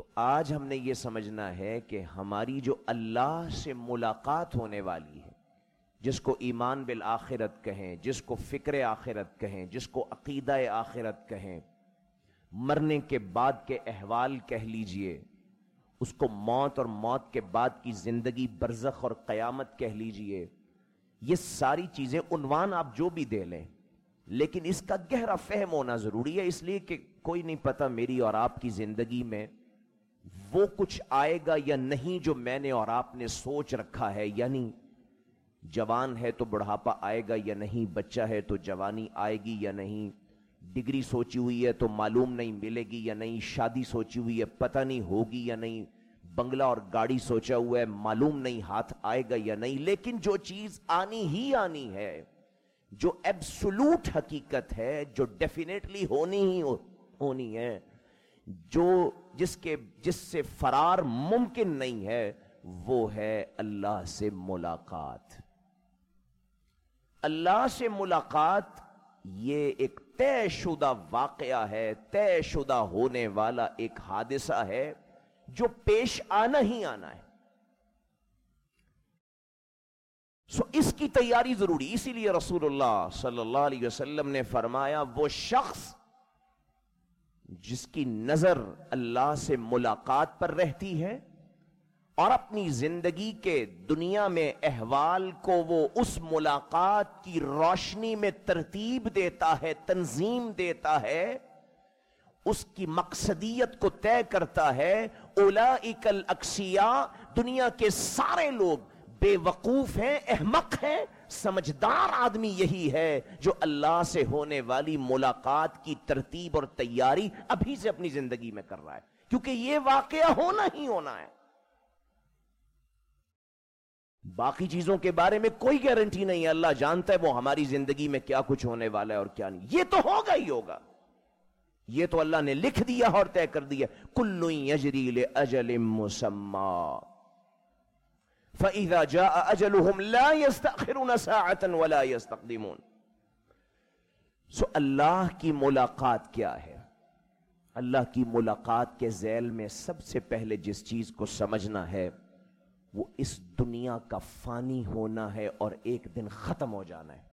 तो आज हमने ये समझना है कि हमारी जो अल्लाह से मुलाकात होने वाली है जिसको ईमान बिल आखिरत कहें जिसको फ़िक्र आखिरत कहें जिसको अकीदा आखिरत कहें मरने के बाद के अहवाल कह लीजिए उसको मौत और मौत के बाद की ज़िंदगी बरजख और क़यामत कह लीजिए ये सारी चीज़ें उनवान आप जो भी दे लें लेकिन इसका गहरा फहम होना ज़रूरी है इसलिए कि कोई नहीं पता मेरी और आपकी ज़िंदगी में वो कुछ आएगा या नहीं जो मैंने और आपने सोच रखा है यानी जवान है तो बुढ़ापा आएगा या नहीं बच्चा है तो जवानी आएगी या नहीं डिग्री सोची हुई है तो मालूम नहीं मिलेगी या नहीं शादी सोची हुई है पता नहीं होगी या नहीं बंगला और गाड़ी सोचा हुआ है मालूम नहीं हाथ आएगा या नहीं लेकिन जो चीज आनी ही आनी है जो एब्सुलूट हकीकत है जो डेफिनेटली होनी ही हो, होनी है जो जिसके जिससे फरार मुमकिन नहीं है वो है अल्लाह से मुलाकात अल्लाह से मुलाकात ये एक तयशुदा वाकया है तयशुदा होने वाला एक हादिसा है जो पेश आना ही आना है सो इसकी तैयारी जरूरी इसीलिए रसूलुल्लाह सल्लल्लाहु अलैहि वसल्लम ने फरमाया वो शख्स जिसकी नजर अल्लाह से मुलाकात पर रहती है और अपनी जिंदगी के दुनिया में अहवाल को वो उस मुलाकात की रोशनी में तरतीब देता है तंजीम देता है उसकी मकसदियत को तय करता है ओला इकल अक्सिया दुनिया के सारे लोग बेवकूफ है अहमक है समझदार आदमी यही है जो अल्लाह से होने वाली मुलाकात की तरतीब और तैयारी अभी से अपनी जिंदगी में कर रहा है क्योंकि यह वाक होना ही होना है बाकी चीजों के बारे में कोई गारंटी नहीं है अल्लाह जानता है वो हमारी जिंदगी में क्या कुछ होने वाला है और क्या नहीं ये तो होगा ही होगा ये तो अल्लाह ने लिख दिया और तय कर दिया कुल्लू यजरील अजल मुसम्मा فإذا جاء أجلهم ला يستأخرون ساعة ولا يستقدمون सो अल्लाह की मुलाकात क्या है अल्लाह की मुलाकात के जैल में सबसे पहले जिस चीज को समझना है वो इस दुनिया का फानी होना है और एक दिन खत्म हो जाना है